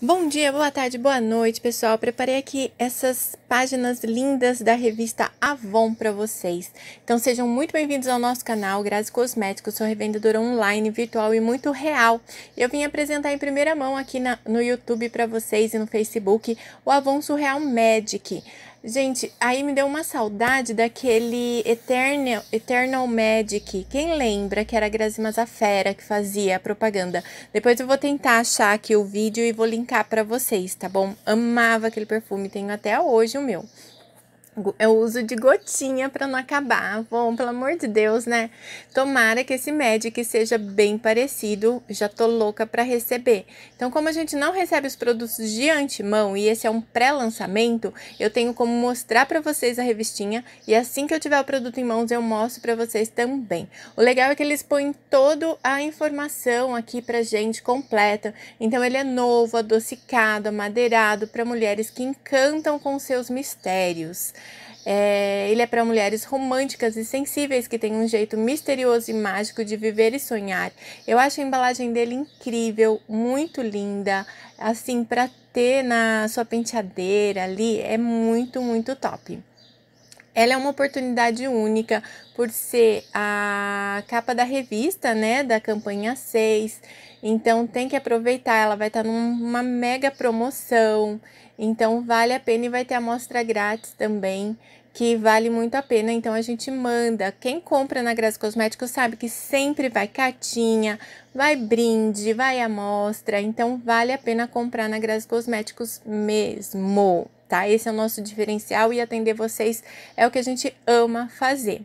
Bom dia, boa tarde, boa noite, pessoal. Preparei aqui essas páginas lindas da revista Avon para vocês. Então sejam muito bem-vindos ao nosso canal Grazi Cosméticos, sou revendedora online, virtual e muito real. Eu vim apresentar em primeira mão aqui na, no YouTube para vocês e no Facebook o Avon Surreal Magic. Gente, aí me deu uma saudade daquele Eternal, Eternal Magic. Quem lembra que era a Grazi Mazafera que fazia a propaganda? Depois eu vou tentar achar aqui o vídeo e vou linkar para vocês, tá bom? Amava aquele perfume, tenho até hoje o meu eu uso de gotinha para não acabar. Bom, pelo amor de Deus, né? Tomara que esse Magic seja bem parecido. Já tô louca para receber. Então, como a gente não recebe os produtos de antemão e esse é um pré-lançamento, eu tenho como mostrar para vocês a revistinha e assim que eu tiver o produto em mãos, eu mostro para vocês também. O legal é que eles põem toda a informação aqui pra gente completa. Então, ele é novo, adocicado, amadeirado para mulheres que encantam com seus mistérios. É, ele é para mulheres românticas e sensíveis que têm um jeito misterioso e mágico de viver e sonhar. Eu acho a embalagem dele incrível, muito linda, assim para ter na sua penteadeira ali é muito muito top. Ela é uma oportunidade única por ser a capa da revista, né, da campanha 6. Então tem que aproveitar, ela vai estar tá numa mega promoção. Então vale a pena e vai ter amostra grátis também, que vale muito a pena. Então a gente manda. Quem compra na Graça Cosméticos sabe que sempre vai catinha, vai brinde, vai amostra. Então vale a pena comprar na Graça Cosméticos mesmo tá? Esse é o nosso diferencial e atender vocês é o que a gente ama fazer.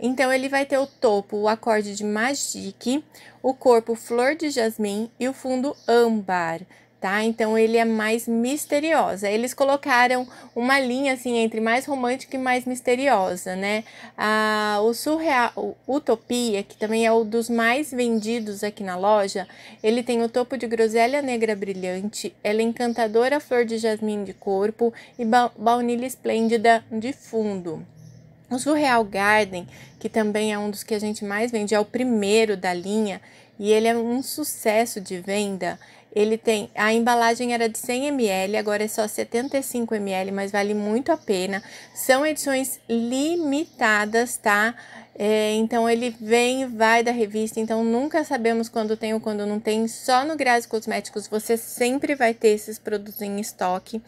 Então, ele vai ter o topo, o acorde de Magic, o corpo Flor de Jasmim e o fundo Âmbar tá? Então ele é mais misteriosa. Eles colocaram uma linha assim entre mais romântica e mais misteriosa, né? Ah, o surreal, o Utopia, que também é um dos mais vendidos aqui na loja, ele tem o topo de groselha negra brilhante, ela é encantadora flor de jasmim de corpo e ba baunilha esplêndida de fundo. O Surreal Garden, que também é um dos que a gente mais vende, é o primeiro da linha e ele é um sucesso de venda. Ele tem a embalagem era de 100 ml, agora é só 75 ml, mas vale muito a pena. São edições limitadas, tá? É, então ele vem e vai da revista, então nunca sabemos quando tem ou quando não tem. Só no Grazi Cosméticos você sempre vai ter esses produtos em estoque,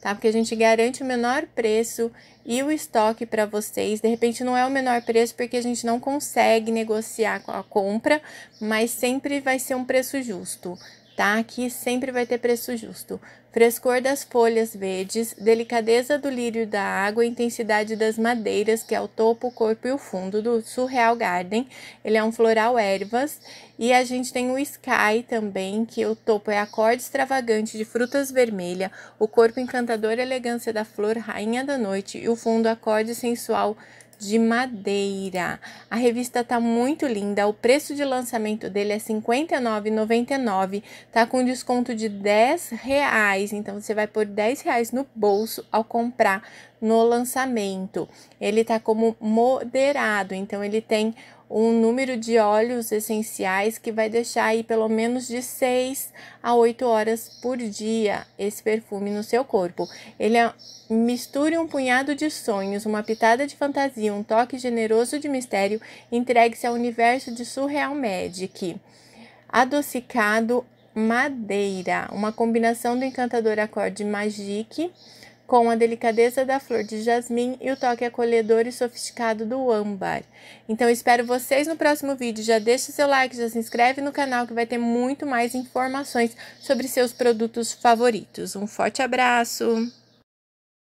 tá? Porque a gente garante o menor preço e o estoque para vocês. De repente não é o menor preço porque a gente não consegue negociar com a compra, mas sempre vai ser um preço justo, destaque sempre vai ter preço justo. Frescor das folhas verdes, delicadeza do lírio da água, intensidade das madeiras, que é o topo, o corpo e o fundo do Surreal Garden. Ele é um floral ervas. E a gente tem o Sky também, que o topo é acorde extravagante de frutas vermelhas, o corpo encantador elegância da flor, rainha da noite, e o fundo acorde sensual de madeira. A revista tá muito linda. O preço de lançamento dele é R$ 59,99. Tá com desconto de R$ 10 reais. Então você vai pôr R$ reais no bolso ao comprar no lançamento. Ele está como moderado, então ele tem um número de óleos essenciais que vai deixar aí pelo menos de 6 a 8 horas por dia esse perfume no seu corpo. Ele é, misture um punhado de sonhos, uma pitada de fantasia, um toque generoso de mistério, entregue-se ao universo de Surreal Magic. Adocicado madeira, uma combinação do encantador acorde magique com a delicadeza da flor de jasmim e o toque acolhedor e sofisticado do âmbar. Então espero vocês no próximo vídeo. Já deixa seu like, já se inscreve no canal que vai ter muito mais informações sobre seus produtos favoritos. Um forte abraço!